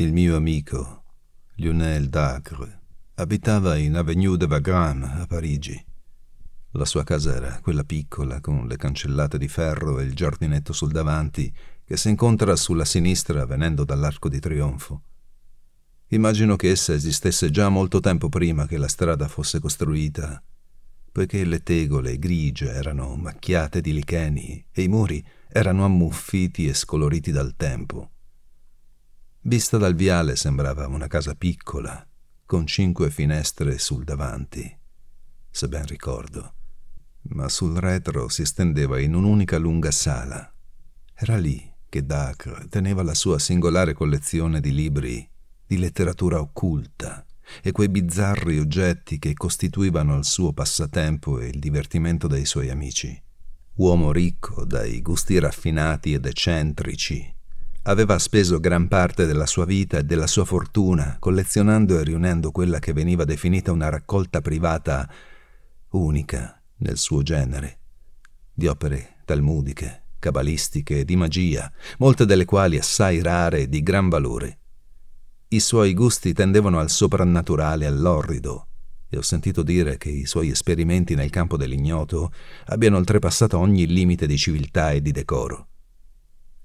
Il mio amico, Lionel Dacre, abitava in Avenue de Wagram a Parigi. La sua casa era quella piccola con le cancellate di ferro e il giardinetto sul davanti che si incontra sulla sinistra venendo dall'Arco di Trionfo. Immagino che essa esistesse già molto tempo prima che la strada fosse costruita, poiché le tegole grigie erano macchiate di licheni e i muri erano ammuffiti e scoloriti dal tempo. Vista dal viale sembrava una casa piccola, con cinque finestre sul davanti, se ben ricordo, ma sul retro si stendeva in un'unica lunga sala. Era lì che Dacre teneva la sua singolare collezione di libri di letteratura occulta e quei bizzarri oggetti che costituivano il suo passatempo e il divertimento dei suoi amici. Uomo ricco dai gusti raffinati ed eccentrici, Aveva speso gran parte della sua vita e della sua fortuna collezionando e riunendo quella che veniva definita una raccolta privata unica nel suo genere, di opere talmudiche, cabalistiche e di magia, molte delle quali assai rare e di gran valore. I suoi gusti tendevano al soprannaturale, all'orrido, e ho sentito dire che i suoi esperimenti nel campo dell'ignoto abbiano oltrepassato ogni limite di civiltà e di decoro.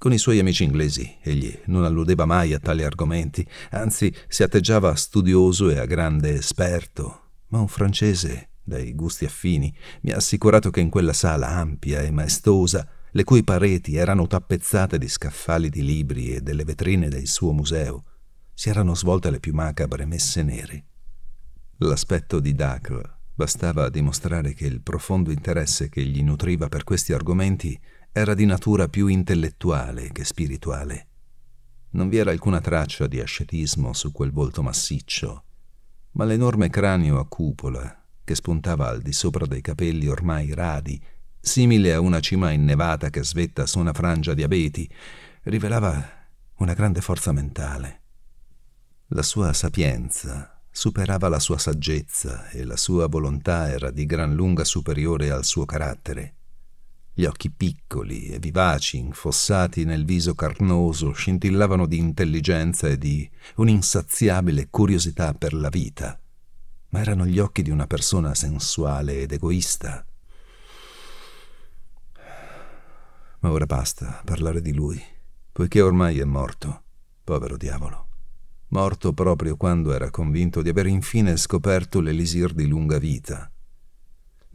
Con i suoi amici inglesi egli non alludeva mai a tali argomenti, anzi si atteggiava studioso e a grande esperto, ma un francese dai gusti affini mi ha assicurato che in quella sala ampia e maestosa, le cui pareti erano tappezzate di scaffali di libri e delle vetrine del suo museo, si erano svolte le più macabre messe nere. L'aspetto di Dacre bastava a dimostrare che il profondo interesse che gli nutriva per questi argomenti era di natura più intellettuale che spirituale. Non vi era alcuna traccia di ascetismo su quel volto massiccio, ma l'enorme cranio a cupola, che spuntava al di sopra dei capelli ormai radi, simile a una cima innevata che svetta su una frangia di abeti, rivelava una grande forza mentale. La sua sapienza superava la sua saggezza e la sua volontà era di gran lunga superiore al suo carattere. Gli occhi piccoli e vivaci, infossati nel viso carnoso, scintillavano di intelligenza e di un'insaziabile curiosità per la vita, ma erano gli occhi di una persona sensuale ed egoista. Ma ora basta parlare di lui, poiché ormai è morto, povero diavolo. Morto proprio quando era convinto di aver infine scoperto l'elisir di lunga vita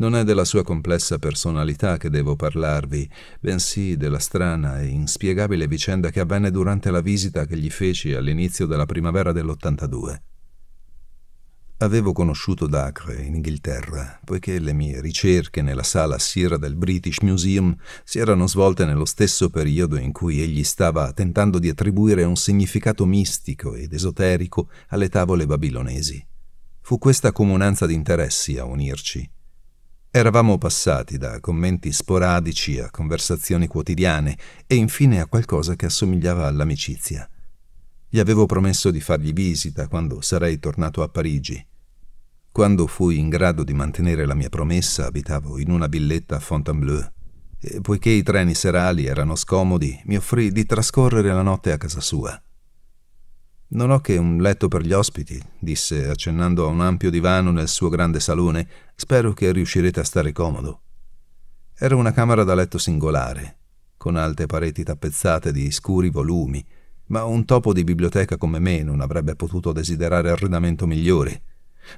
non è della sua complessa personalità che devo parlarvi, bensì della strana e inspiegabile vicenda che avvenne durante la visita che gli feci all'inizio della primavera dell'82. Avevo conosciuto Dacre in Inghilterra, poiché le mie ricerche nella sala Sira del British Museum si erano svolte nello stesso periodo in cui egli stava tentando di attribuire un significato mistico ed esoterico alle tavole babilonesi. Fu questa comunanza di interessi a unirci Eravamo passati da commenti sporadici a conversazioni quotidiane e infine a qualcosa che assomigliava all'amicizia. Gli avevo promesso di fargli visita quando sarei tornato a Parigi. Quando fui in grado di mantenere la mia promessa abitavo in una villetta a Fontainebleau e poiché i treni serali erano scomodi mi offrì di trascorrere la notte a casa sua. Non ho che un letto per gli ospiti, disse, accennando a un ampio divano nel suo grande salone. Spero che riuscirete a stare comodo. Era una camera da letto singolare, con alte pareti tappezzate di scuri volumi, ma un topo di biblioteca come me non avrebbe potuto desiderare arredamento migliore.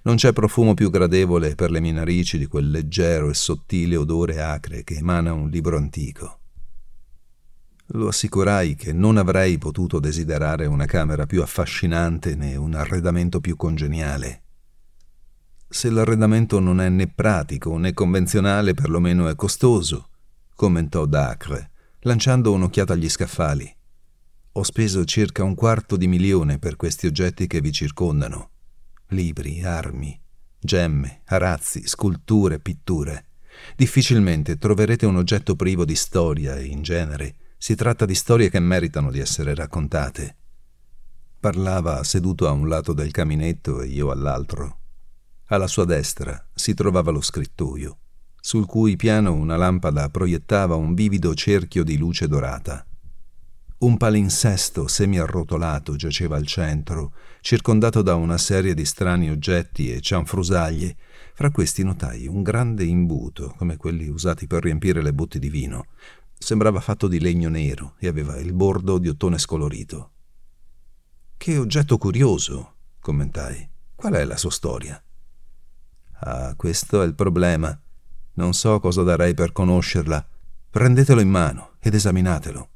Non c'è profumo più gradevole per le mie narici di quel leggero e sottile odore acre che emana un libro antico. Lo assicurai che non avrei potuto desiderare una camera più affascinante né un arredamento più congeniale. Se l'arredamento non è né pratico né convenzionale, perlomeno è costoso, commentò Dacre, lanciando un'occhiata agli scaffali. Ho speso circa un quarto di milione per questi oggetti che vi circondano. Libri, armi, gemme, arazzi, sculture, pitture. Difficilmente troverete un oggetto privo di storia e in genere si tratta di storie che meritano di essere raccontate. Parlava seduto a un lato del caminetto e io all'altro. Alla sua destra si trovava lo scrittoio, sul cui piano una lampada proiettava un vivido cerchio di luce dorata. Un palinsesto semiarrotolato giaceva al centro, circondato da una serie di strani oggetti e cianfrusaglie. Fra questi notai un grande imbuto, come quelli usati per riempire le botti di vino, sembrava fatto di legno nero e aveva il bordo di ottone scolorito. Che oggetto curioso, commentai. Qual è la sua storia? Ah, questo è il problema. Non so cosa darei per conoscerla. Prendetelo in mano ed esaminatelo.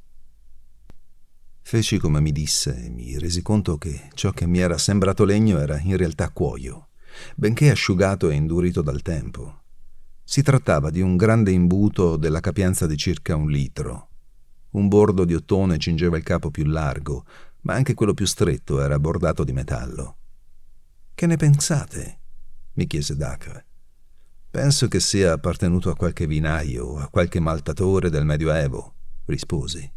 Feci come mi disse e mi resi conto che ciò che mi era sembrato legno era in realtà cuoio, benché asciugato e indurito dal tempo. Si trattava di un grande imbuto della capienza di circa un litro. Un bordo di ottone cingeva il capo più largo, ma anche quello più stretto era bordato di metallo. Che ne pensate? mi chiese Dacre. Penso che sia appartenuto a qualche vinaio o a qualche maltatore del Medioevo, risposi.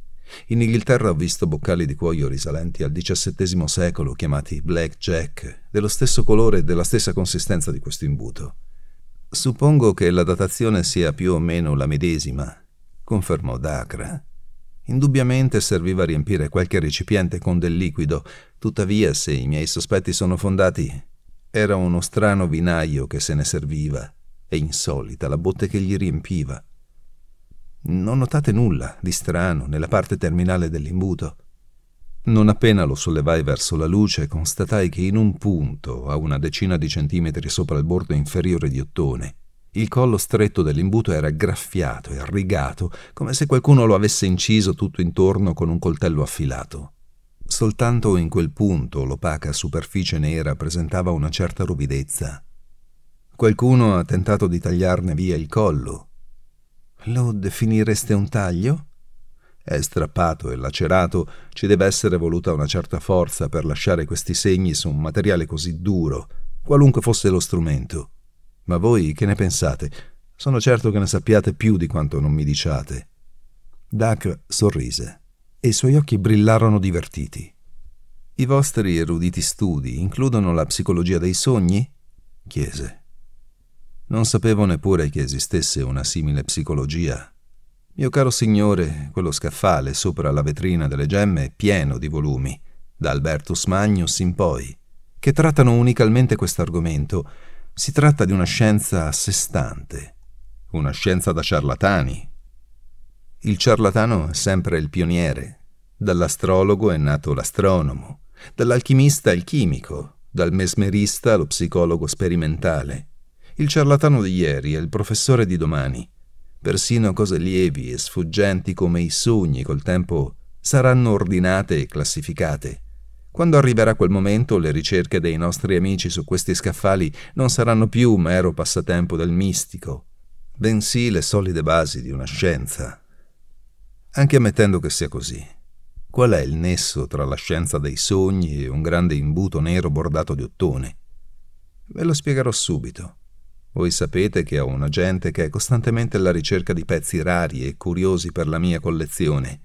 In Inghilterra ho visto boccali di cuoio risalenti al XVII secolo chiamati black jack, dello stesso colore e della stessa consistenza di questo imbuto. Suppongo che la datazione sia più o meno la medesima, confermò Dacra. Indubbiamente serviva a riempire qualche recipiente con del liquido, tuttavia se i miei sospetti sono fondati, era uno strano vinaio che se ne serviva e insolita la botte che gli riempiva. Non notate nulla di strano nella parte terminale dell'imbuto. Non appena lo sollevai verso la luce, constatai che in un punto, a una decina di centimetri sopra il bordo inferiore di Ottone, il collo stretto dell'imbuto era graffiato e rigato, come se qualcuno lo avesse inciso tutto intorno con un coltello affilato. Soltanto in quel punto l'opaca superficie nera presentava una certa ruvidezza. Qualcuno ha tentato di tagliarne via il collo. Lo definireste un taglio? è strappato e lacerato, ci deve essere voluta una certa forza per lasciare questi segni su un materiale così duro, qualunque fosse lo strumento. Ma voi che ne pensate? Sono certo che ne sappiate più di quanto non mi diciate. Duck sorrise e i suoi occhi brillarono divertiti. I vostri eruditi studi includono la psicologia dei sogni? chiese. Non sapevo neppure che esistesse una simile psicologia. Mio caro signore, quello scaffale sopra la vetrina delle gemme è pieno di volumi, da Albertus Magnus in poi, che trattano unicamente questo argomento. Si tratta di una scienza a sé stante, una scienza da ciarlatani. Il ciarlatano è sempre il pioniere. Dall'astrologo è nato l'astronomo, dall'alchimista il chimico, dal mesmerista lo psicologo sperimentale. Il ciarlatano di ieri è il professore di domani, Persino cose lievi e sfuggenti come i sogni col tempo saranno ordinate e classificate. Quando arriverà quel momento, le ricerche dei nostri amici su questi scaffali non saranno più un mero passatempo del mistico, bensì le solide basi di una scienza. Anche ammettendo che sia così, qual è il nesso tra la scienza dei sogni e un grande imbuto nero bordato di ottone? Ve lo spiegherò subito. Voi sapete che ho un agente che è costantemente alla ricerca di pezzi rari e curiosi per la mia collezione.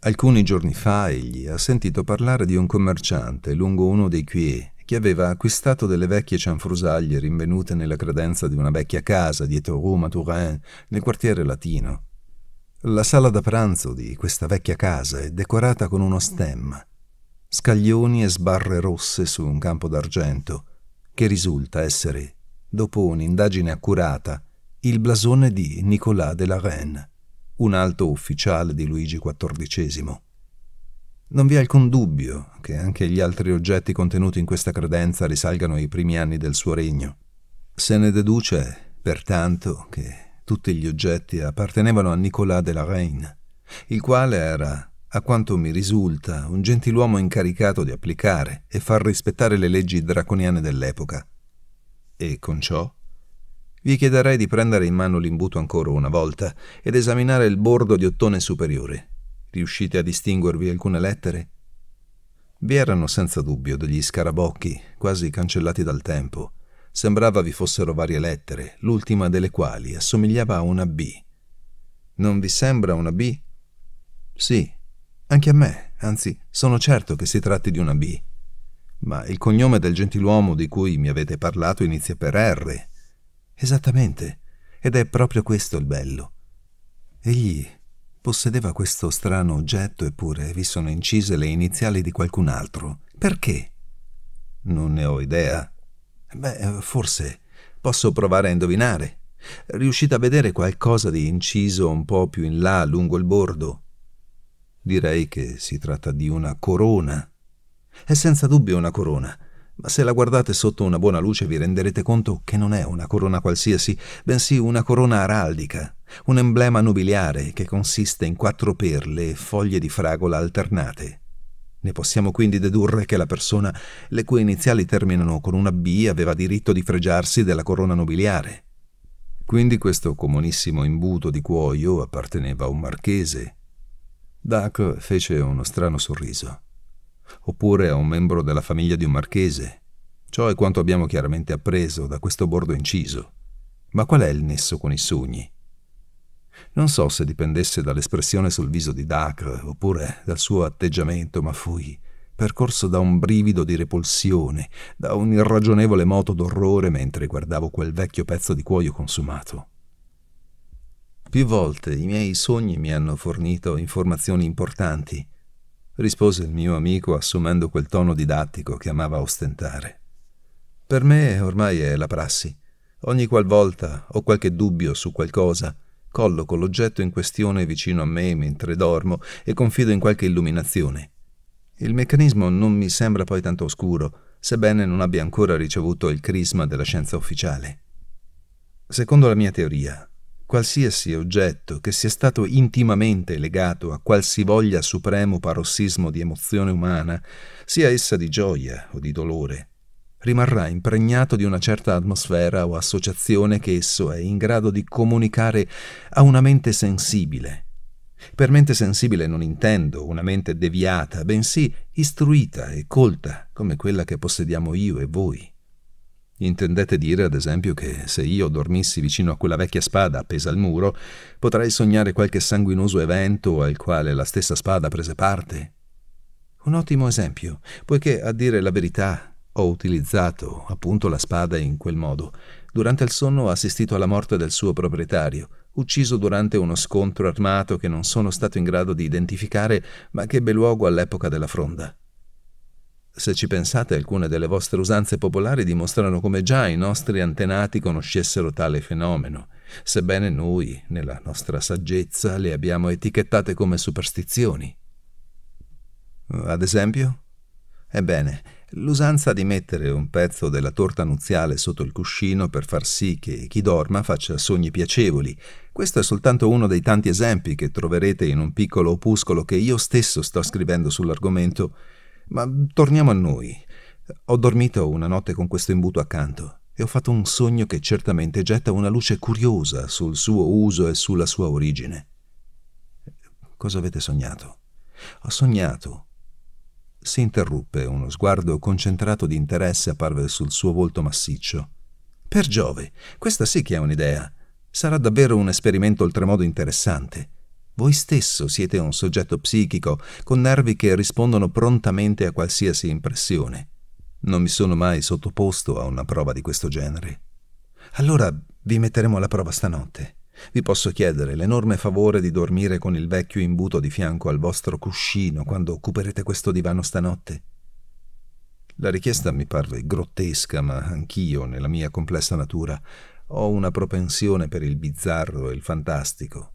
Alcuni giorni fa egli ha sentito parlare di un commerciante lungo uno dei quie che aveva acquistato delle vecchie cianfrusaglie rinvenute nella credenza di una vecchia casa dietro Rue Matourin, nel quartiere latino. La sala da pranzo di questa vecchia casa è decorata con uno stemma, scaglioni e sbarre rosse su un campo d'argento, che risulta essere dopo un'indagine accurata, il blasone di Nicolas de la Reine, un alto ufficiale di Luigi XIV. Non vi è alcun dubbio che anche gli altri oggetti contenuti in questa credenza risalgano ai primi anni del suo regno. Se ne deduce, pertanto, che tutti gli oggetti appartenevano a Nicolas de la Reine, il quale era, a quanto mi risulta, un gentiluomo incaricato di applicare e far rispettare le leggi draconiane dell'epoca e con ciò vi chiederei di prendere in mano l'imbuto ancora una volta ed esaminare il bordo di ottone superiore. Riuscite a distinguervi alcune lettere? Vi erano senza dubbio degli scarabocchi, quasi cancellati dal tempo. Sembrava vi fossero varie lettere, l'ultima delle quali assomigliava a una B. Non vi sembra una B? Sì, anche a me, anzi sono certo che si tratti di una B. Ma il cognome del gentiluomo di cui mi avete parlato inizia per R. Esattamente, ed è proprio questo il bello. Egli possedeva questo strano oggetto eppure vi sono incise le iniziali di qualcun altro. Perché? Non ne ho idea. Beh, forse posso provare a indovinare. Riuscite a vedere qualcosa di inciso un po' più in là lungo il bordo? Direi che si tratta di una corona è senza dubbio una corona, ma se la guardate sotto una buona luce vi renderete conto che non è una corona qualsiasi, bensì una corona araldica, un emblema nobiliare che consiste in quattro perle e foglie di fragola alternate. Ne possiamo quindi dedurre che la persona le cui iniziali terminano con una B aveva diritto di fregiarsi della corona nobiliare. Quindi questo comunissimo imbuto di cuoio apparteneva a un marchese. Duck fece uno strano sorriso oppure a un membro della famiglia di un marchese. Ciò è quanto abbiamo chiaramente appreso da questo bordo inciso. Ma qual è il nesso con i sogni? Non so se dipendesse dall'espressione sul viso di Dacre oppure dal suo atteggiamento, ma fui percorso da un brivido di repulsione, da un irragionevole moto d'orrore mentre guardavo quel vecchio pezzo di cuoio consumato. Più volte i miei sogni mi hanno fornito informazioni importanti, rispose il mio amico assumendo quel tono didattico che amava ostentare. Per me ormai è la prassi. Ogni qualvolta ho qualche dubbio su qualcosa, colloco l'oggetto in questione vicino a me mentre dormo e confido in qualche illuminazione. Il meccanismo non mi sembra poi tanto oscuro, sebbene non abbia ancora ricevuto il crisma della scienza ufficiale. Secondo la mia teoria, qualsiasi oggetto che sia stato intimamente legato a qualsivoglia supremo parossismo di emozione umana, sia essa di gioia o di dolore, rimarrà impregnato di una certa atmosfera o associazione che esso è in grado di comunicare a una mente sensibile. Per mente sensibile non intendo una mente deviata, bensì istruita e colta come quella che possediamo io e voi. Intendete dire, ad esempio, che se io dormissi vicino a quella vecchia spada appesa al muro, potrei sognare qualche sanguinoso evento al quale la stessa spada prese parte? Un ottimo esempio, poiché, a dire la verità, ho utilizzato appunto la spada in quel modo. Durante il sonno ho assistito alla morte del suo proprietario, ucciso durante uno scontro armato che non sono stato in grado di identificare, ma che ebbe luogo all'epoca della fronda. Se ci pensate, alcune delle vostre usanze popolari dimostrano come già i nostri antenati conoscessero tale fenomeno, sebbene noi, nella nostra saggezza, le abbiamo etichettate come superstizioni. Ad esempio? Ebbene, l'usanza di mettere un pezzo della torta nuziale sotto il cuscino per far sì che chi dorma faccia sogni piacevoli. Questo è soltanto uno dei tanti esempi che troverete in un piccolo opuscolo che io stesso sto scrivendo sull'argomento ma torniamo a noi. Ho dormito una notte con questo imbuto accanto e ho fatto un sogno che certamente getta una luce curiosa sul suo uso e sulla sua origine. Cosa avete sognato? Ho sognato. Si interruppe, uno sguardo concentrato di interesse apparve sul suo volto massiccio. Per Giove, questa sì che è un'idea. Sarà davvero un esperimento oltremodo interessante. Voi stesso siete un soggetto psichico, con nervi che rispondono prontamente a qualsiasi impressione. Non mi sono mai sottoposto a una prova di questo genere. Allora vi metteremo alla prova stanotte. Vi posso chiedere l'enorme favore di dormire con il vecchio imbuto di fianco al vostro cuscino quando occuperete questo divano stanotte? La richiesta mi parve grottesca, ma anch'io, nella mia complessa natura, ho una propensione per il bizzarro e il fantastico.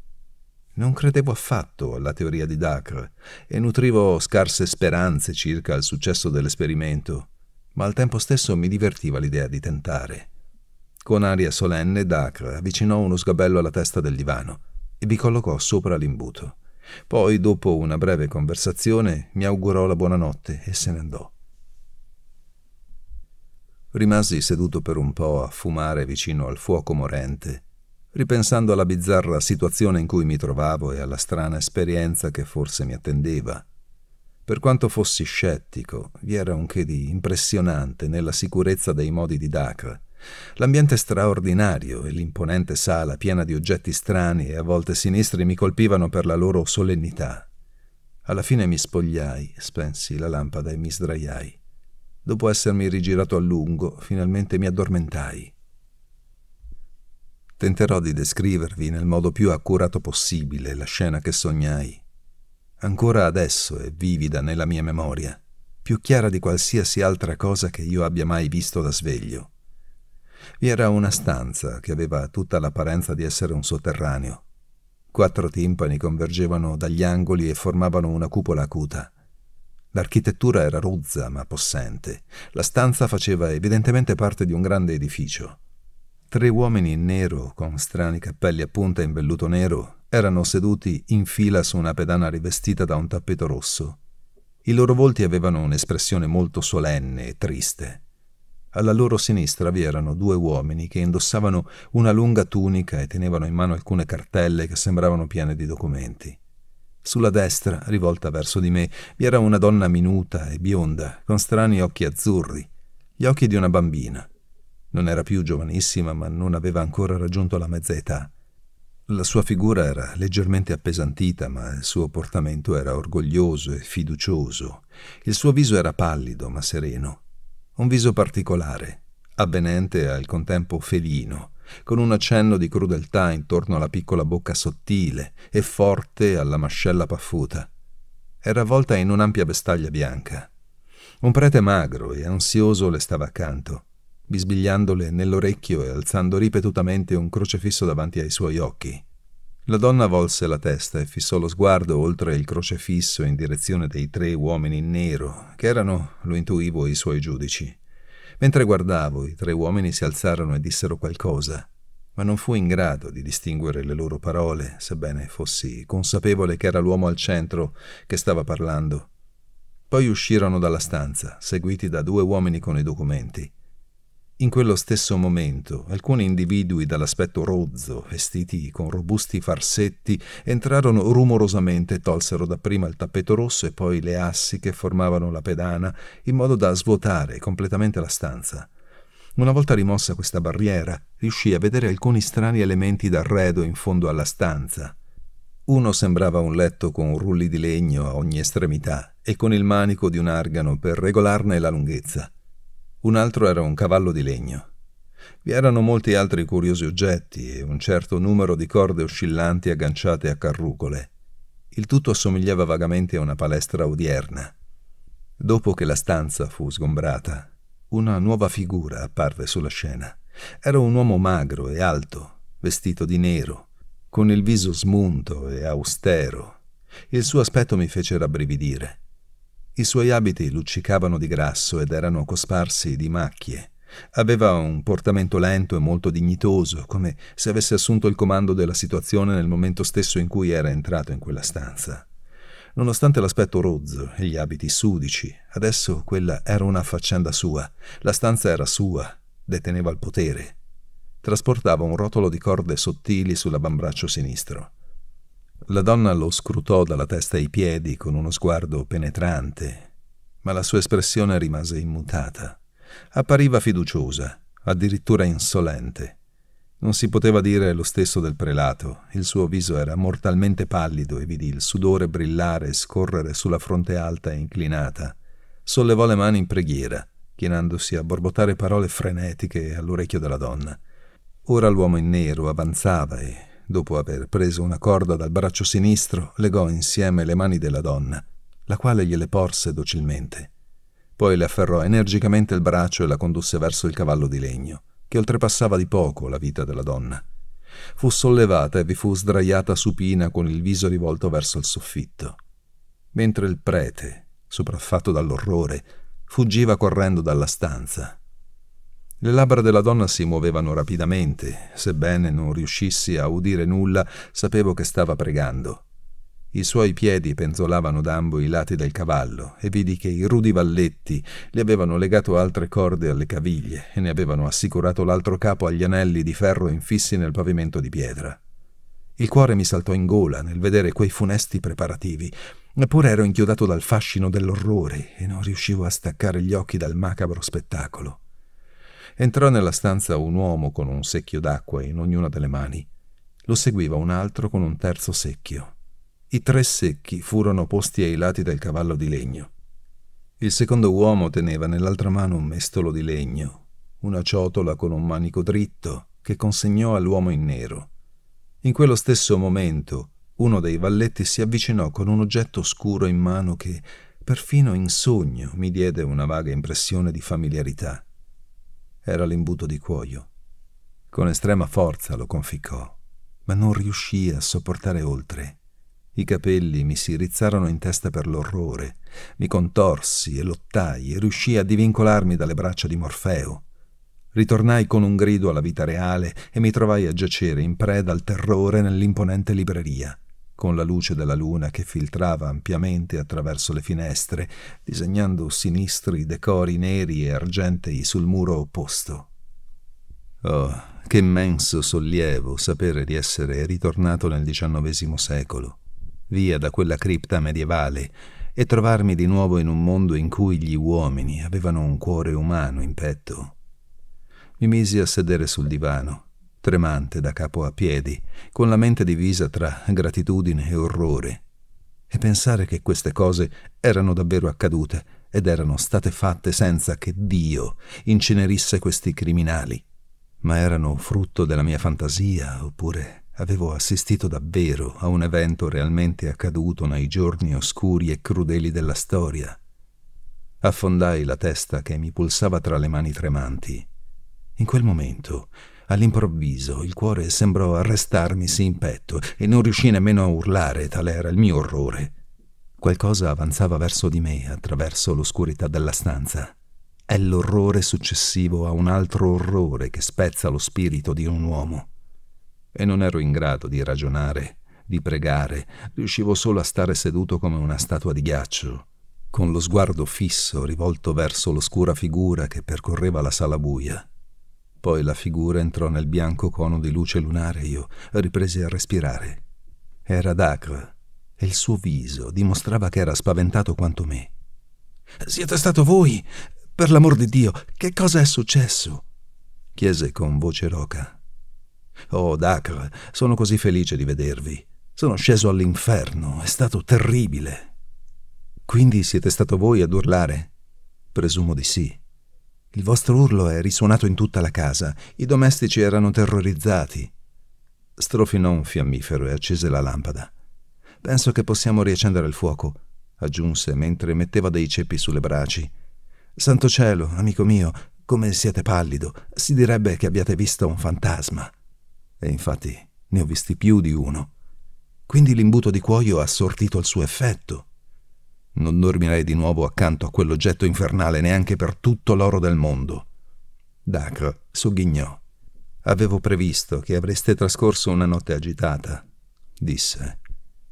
Non credevo affatto alla teoria di Dacre e nutrivo scarse speranze circa il successo dell'esperimento, ma al tempo stesso mi divertiva l'idea di tentare. Con aria solenne Dacre avvicinò uno sgabello alla testa del divano e vi collocò sopra l'imbuto. Poi, dopo una breve conversazione, mi augurò la buonanotte e se ne andò. Rimasi seduto per un po' a fumare vicino al fuoco morente ripensando alla bizzarra situazione in cui mi trovavo e alla strana esperienza che forse mi attendeva. Per quanto fossi scettico, vi era un che di impressionante nella sicurezza dei modi di Dacre. L'ambiente straordinario e l'imponente sala piena di oggetti strani e a volte sinistri mi colpivano per la loro solennità. Alla fine mi spogliai, spensi la lampada e mi sdraiai. Dopo essermi rigirato a lungo, finalmente mi addormentai. Tenterò di descrivervi nel modo più accurato possibile la scena che sognai. Ancora adesso è vivida nella mia memoria, più chiara di qualsiasi altra cosa che io abbia mai visto da sveglio. Vi era una stanza che aveva tutta l'apparenza di essere un sotterraneo. Quattro timpani convergevano dagli angoli e formavano una cupola acuta. L'architettura era ruzza ma possente. La stanza faceva evidentemente parte di un grande edificio. Tre uomini in nero, con strani cappelli a punta in velluto nero, erano seduti in fila su una pedana rivestita da un tappeto rosso. I loro volti avevano un'espressione molto solenne e triste. Alla loro sinistra vi erano due uomini che indossavano una lunga tunica e tenevano in mano alcune cartelle che sembravano piene di documenti. Sulla destra, rivolta verso di me, vi era una donna minuta e bionda, con strani occhi azzurri, gli occhi di una bambina. Non era più giovanissima, ma non aveva ancora raggiunto la mezza età. La sua figura era leggermente appesantita, ma il suo portamento era orgoglioso e fiducioso. Il suo viso era pallido, ma sereno. Un viso particolare, avvenente e al contempo felino, con un accenno di crudeltà intorno alla piccola bocca sottile e forte alla mascella paffuta. Era avvolta in un'ampia vestaglia bianca. Un prete magro e ansioso le stava accanto bisbigliandole nell'orecchio e alzando ripetutamente un crocefisso davanti ai suoi occhi. La donna volse la testa e fissò lo sguardo oltre il crocefisso in direzione dei tre uomini in nero, che erano, lo intuivo, i suoi giudici. Mentre guardavo, i tre uomini si alzarono e dissero qualcosa, ma non fui in grado di distinguere le loro parole, sebbene fossi consapevole che era l'uomo al centro che stava parlando. Poi uscirono dalla stanza, seguiti da due uomini con i documenti. In quello stesso momento alcuni individui dall'aspetto rozzo, vestiti con robusti farsetti, entrarono rumorosamente e tolsero dapprima il tappeto rosso e poi le assi che formavano la pedana, in modo da svuotare completamente la stanza. Una volta rimossa questa barriera, riuscì a vedere alcuni strani elementi d'arredo in fondo alla stanza. Uno sembrava un letto con rulli di legno a ogni estremità e con il manico di un argano per regolarne la lunghezza un altro era un cavallo di legno. Vi erano molti altri curiosi oggetti e un certo numero di corde oscillanti agganciate a carrucole. Il tutto assomigliava vagamente a una palestra odierna. Dopo che la stanza fu sgombrata, una nuova figura apparve sulla scena. Era un uomo magro e alto, vestito di nero, con il viso smunto e austero. Il suo aspetto mi fece rabbrividire. I suoi abiti luccicavano di grasso ed erano cosparsi di macchie. Aveva un portamento lento e molto dignitoso, come se avesse assunto il comando della situazione nel momento stesso in cui era entrato in quella stanza. Nonostante l'aspetto rozzo e gli abiti sudici, adesso quella era una faccenda sua. La stanza era sua, deteneva il potere. Trasportava un rotolo di corde sottili sull'avambraccio sinistro. La donna lo scrutò dalla testa ai piedi con uno sguardo penetrante, ma la sua espressione rimase immutata. Appariva fiduciosa, addirittura insolente. Non si poteva dire lo stesso del prelato. Il suo viso era mortalmente pallido e vidi il sudore brillare e scorrere sulla fronte alta e inclinata. Sollevò le mani in preghiera, chinandosi a borbottare parole frenetiche all'orecchio della donna. Ora l'uomo in nero avanzava e Dopo aver preso una corda dal braccio sinistro, legò insieme le mani della donna, la quale gliele porse docilmente. Poi le afferrò energicamente il braccio e la condusse verso il cavallo di legno, che oltrepassava di poco la vita della donna. Fu sollevata e vi fu sdraiata supina con il viso rivolto verso il soffitto. Mentre il prete, sopraffatto dall'orrore, fuggiva correndo dalla stanza, le labbra della donna si muovevano rapidamente, sebbene non riuscissi a udire nulla, sapevo che stava pregando. I suoi piedi penzolavano da ambo i lati del cavallo e vidi che i rudi valletti le avevano legato altre corde alle caviglie e ne avevano assicurato l'altro capo agli anelli di ferro infissi nel pavimento di pietra. Il cuore mi saltò in gola nel vedere quei funesti preparativi, eppure ero inchiodato dal fascino dell'orrore e non riuscivo a staccare gli occhi dal macabro spettacolo. Entrò nella stanza un uomo con un secchio d'acqua in ognuna delle mani. Lo seguiva un altro con un terzo secchio. I tre secchi furono posti ai lati del cavallo di legno. Il secondo uomo teneva nell'altra mano un mestolo di legno, una ciotola con un manico dritto che consegnò all'uomo in nero. In quello stesso momento uno dei valletti si avvicinò con un oggetto scuro in mano che, perfino in sogno, mi diede una vaga impressione di familiarità. Era l'imbuto di cuoio. Con estrema forza lo conficcò, ma non riuscì a sopportare oltre. I capelli mi si rizzarono in testa per l'orrore. Mi contorsi e lottai e riuscii a divincolarmi dalle braccia di Morfeo. Ritornai con un grido alla vita reale e mi trovai a giacere in preda al terrore nell'imponente libreria con la luce della luna che filtrava ampiamente attraverso le finestre, disegnando sinistri decori neri e argentei sul muro opposto. Oh, che immenso sollievo sapere di essere ritornato nel XIX secolo, via da quella cripta medievale, e trovarmi di nuovo in un mondo in cui gli uomini avevano un cuore umano in petto. Mi misi a sedere sul divano tremante da capo a piedi, con la mente divisa tra gratitudine e orrore. E pensare che queste cose erano davvero accadute ed erano state fatte senza che Dio incenerisse questi criminali, ma erano frutto della mia fantasia oppure avevo assistito davvero a un evento realmente accaduto nei giorni oscuri e crudeli della storia. Affondai la testa che mi pulsava tra le mani tremanti. In quel momento All'improvviso il cuore sembrò arrestarmisi in petto e non riuscì nemmeno a urlare, tal era il mio orrore. Qualcosa avanzava verso di me attraverso l'oscurità della stanza. È l'orrore successivo a un altro orrore che spezza lo spirito di un uomo. E non ero in grado di ragionare, di pregare, riuscivo solo a stare seduto come una statua di ghiaccio, con lo sguardo fisso rivolto verso l'oscura figura che percorreva la sala buia. Poi la figura entrò nel bianco cono di luce lunare e io ripresi a respirare. Era Dacre e il suo viso dimostrava che era spaventato quanto me. Siete stato voi? Per l'amor di Dio, che cosa è successo? chiese con voce roca. Oh, Dacre, sono così felice di vedervi. Sono sceso all'inferno, è stato terribile. Quindi siete stato voi ad urlare? Presumo di sì. Il vostro urlo è risuonato in tutta la casa. I domestici erano terrorizzati. Strofinò un fiammifero e accese la lampada. Penso che possiamo riaccendere il fuoco, aggiunse mentre metteva dei ceppi sulle braci. Santo cielo, amico mio, come siete pallido. Si direbbe che abbiate visto un fantasma. E infatti ne ho visti più di uno. Quindi l'imbuto di cuoio ha sortito il suo effetto. Non dormirei di nuovo accanto a quell'oggetto infernale neanche per tutto l'oro del mondo. Dacre sogghignò. Avevo previsto che avreste trascorso una notte agitata, disse,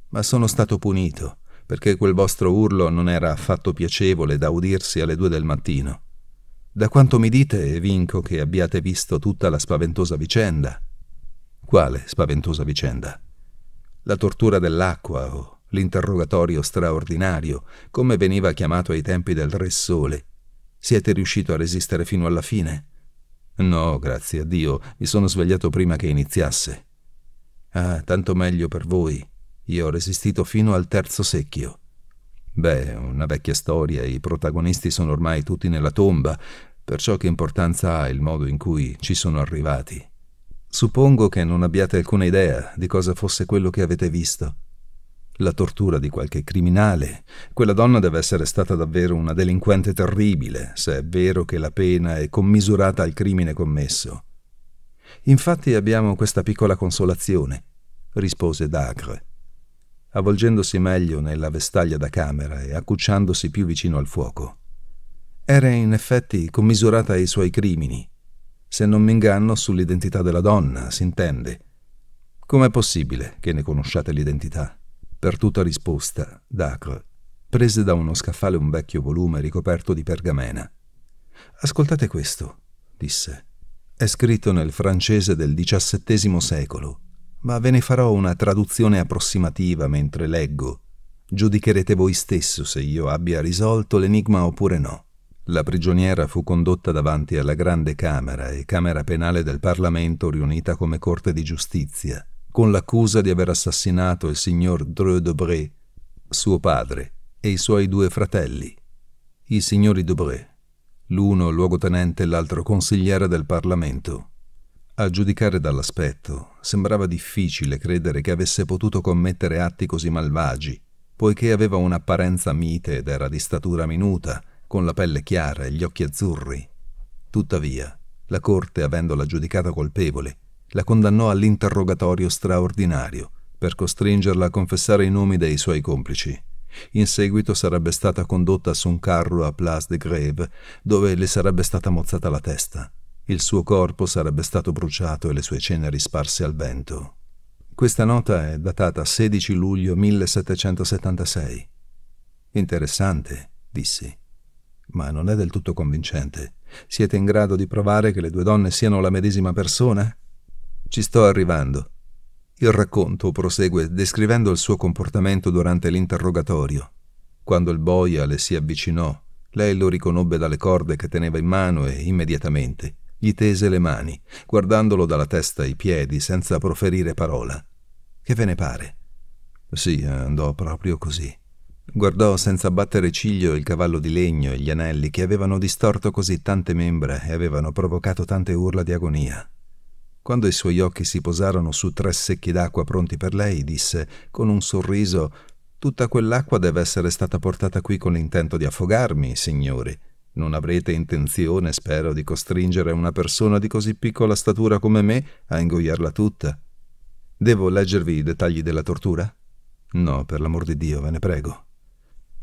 ma sono stato punito perché quel vostro urlo non era affatto piacevole da udirsi alle due del mattino. Da quanto mi dite, vinco che abbiate visto tutta la spaventosa vicenda. Quale spaventosa vicenda? La tortura dell'acqua o l'interrogatorio straordinario, come veniva chiamato ai tempi del Re Sole. Siete riuscito a resistere fino alla fine? No, grazie a Dio, mi sono svegliato prima che iniziasse. Ah, tanto meglio per voi. Io ho resistito fino al terzo secchio. Beh, una vecchia storia, i protagonisti sono ormai tutti nella tomba, perciò che importanza ha il modo in cui ci sono arrivati. Suppongo che non abbiate alcuna idea di cosa fosse quello che avete visto la tortura di qualche criminale. Quella donna deve essere stata davvero una delinquente terribile, se è vero che la pena è commisurata al crimine commesso. Infatti abbiamo questa piccola consolazione, rispose Dacre, avvolgendosi meglio nella vestaglia da camera e accucciandosi più vicino al fuoco. Era in effetti commisurata ai suoi crimini. Se non mi inganno sull'identità della donna, si intende. Com'è possibile che ne conosciate l'identità? Per tutta risposta, Dacre prese da uno scaffale un vecchio volume ricoperto di pergamena. Ascoltate questo, disse. È scritto nel francese del XVII secolo, ma ve ne farò una traduzione approssimativa mentre leggo. Giudicherete voi stesso se io abbia risolto l'enigma oppure no. La prigioniera fu condotta davanti alla grande Camera e Camera Penale del Parlamento riunita come Corte di Giustizia con l'accusa di aver assassinato il signor Dreux Debré, suo padre, e i suoi due fratelli, i signori Debré, l'uno luogotenente e l'altro consigliere del Parlamento. A giudicare dall'aspetto, sembrava difficile credere che avesse potuto commettere atti così malvagi, poiché aveva un'apparenza mite ed era di statura minuta, con la pelle chiara e gli occhi azzurri. Tuttavia, la corte, avendola giudicata colpevole, la condannò all'interrogatorio straordinario per costringerla a confessare i nomi dei suoi complici. In seguito sarebbe stata condotta su un carro a Place de Grève, dove le sarebbe stata mozzata la testa. Il suo corpo sarebbe stato bruciato e le sue ceneri sparse al vento. Questa nota è datata 16 luglio 1776. Interessante, dissi, ma non è del tutto convincente. Siete in grado di provare che le due donne siano la medesima persona? Ci sto arrivando. Il racconto prosegue descrivendo il suo comportamento durante l'interrogatorio. Quando il boia le si avvicinò, lei lo riconobbe dalle corde che teneva in mano e immediatamente gli tese le mani, guardandolo dalla testa ai piedi senza proferire parola. Che ve ne pare? Sì, andò proprio così. Guardò senza battere ciglio il cavallo di legno e gli anelli che avevano distorto così tante membra e avevano provocato tante urla di agonia. Quando i suoi occhi si posarono su tre secchi d'acqua pronti per lei, disse con un sorriso Tutta quell'acqua deve essere stata portata qui con l'intento di affogarmi, signori. Non avrete intenzione, spero, di costringere una persona di così piccola statura come me a ingoiarla tutta. Devo leggervi i dettagli della tortura? No, per l'amor di Dio, ve ne prego.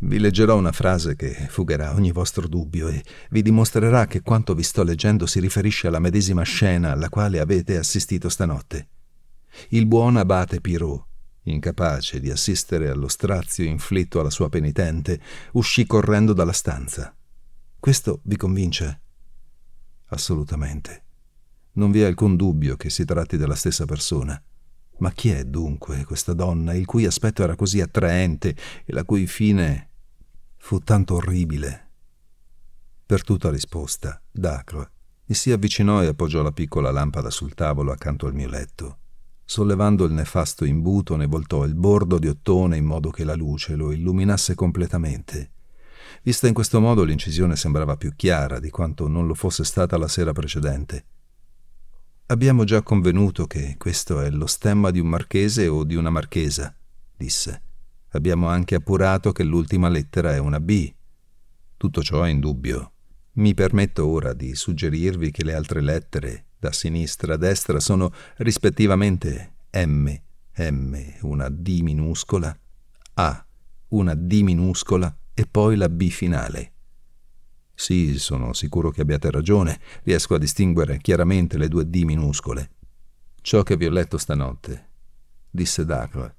Vi leggerò una frase che fugherà ogni vostro dubbio e vi dimostrerà che quanto vi sto leggendo si riferisce alla medesima scena alla quale avete assistito stanotte. Il buon abate Pirò, incapace di assistere allo strazio inflitto alla sua penitente, uscì correndo dalla stanza. Questo vi convince? Assolutamente. Non vi è alcun dubbio che si tratti della stessa persona. Ma chi è dunque questa donna il cui aspetto era così attraente e la cui fine Fu tanto orribile. Per tutta risposta, Dacro mi si avvicinò e appoggiò la piccola lampada sul tavolo accanto al mio letto. Sollevando il nefasto imbuto, ne voltò il bordo di ottone in modo che la luce lo illuminasse completamente. Vista in questo modo, l'incisione sembrava più chiara di quanto non lo fosse stata la sera precedente. Abbiamo già convenuto che questo è lo stemma di un marchese o di una marchesa, disse. Abbiamo anche appurato che l'ultima lettera è una B. Tutto ciò è in dubbio. Mi permetto ora di suggerirvi che le altre lettere, da sinistra a destra, sono rispettivamente M, M, una D minuscola, A, una D minuscola e poi la B finale. Sì, sono sicuro che abbiate ragione, riesco a distinguere chiaramente le due D minuscole. Ciò che vi ho letto stanotte, disse Douglas,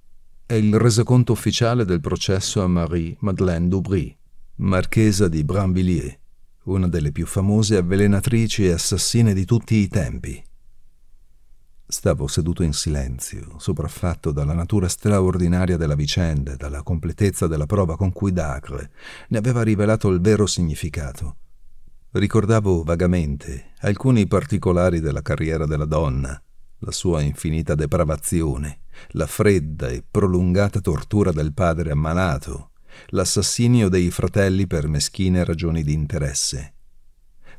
è il resoconto ufficiale del processo a Marie-Madeleine Dubry, marchesa di Brinvilliers, una delle più famose avvelenatrici e assassine di tutti i tempi. Stavo seduto in silenzio, sopraffatto dalla natura straordinaria della vicenda e dalla completezza della prova con cui Dacre ne aveva rivelato il vero significato. Ricordavo vagamente alcuni particolari della carriera della donna, la sua infinita depravazione, la fredda e prolungata tortura del padre ammalato, l'assassinio dei fratelli per meschine ragioni di interesse.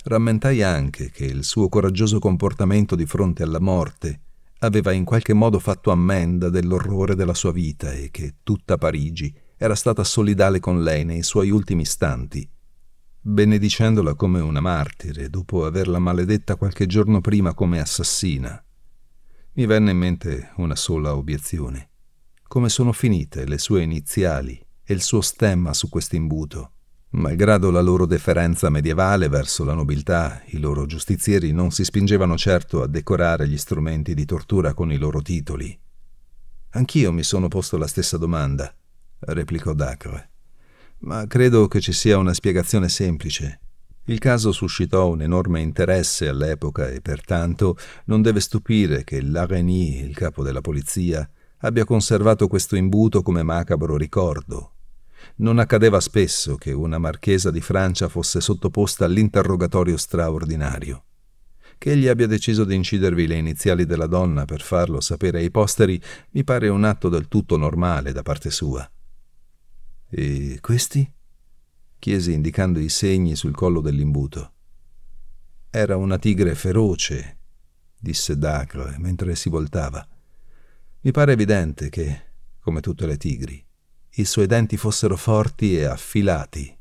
Rammentai anche che il suo coraggioso comportamento di fronte alla morte aveva in qualche modo fatto ammenda dell'orrore della sua vita e che tutta Parigi era stata solidale con lei nei suoi ultimi istanti, benedicendola come una martire dopo averla maledetta qualche giorno prima come assassina mi venne in mente una sola obiezione. Come sono finite le sue iniziali e il suo stemma su quest'imbuto? Malgrado la loro deferenza medievale verso la nobiltà, i loro giustizieri non si spingevano certo a decorare gli strumenti di tortura con i loro titoli. Anch'io mi sono posto la stessa domanda, replicò Dacre. Ma credo che ci sia una spiegazione semplice. Il caso suscitò un enorme interesse all'epoca e pertanto non deve stupire che l'Areny, il capo della polizia, abbia conservato questo imbuto come macabro ricordo. Non accadeva spesso che una marchesa di Francia fosse sottoposta all'interrogatorio straordinario. Che egli abbia deciso di incidervi le iniziali della donna per farlo sapere ai posteri mi pare un atto del tutto normale da parte sua. E questi? chiese indicando i segni sul collo dell'imbuto. Era una tigre feroce, disse Dacle mentre si voltava. Mi pare evidente che, come tutte le tigri, i suoi denti fossero forti e affilati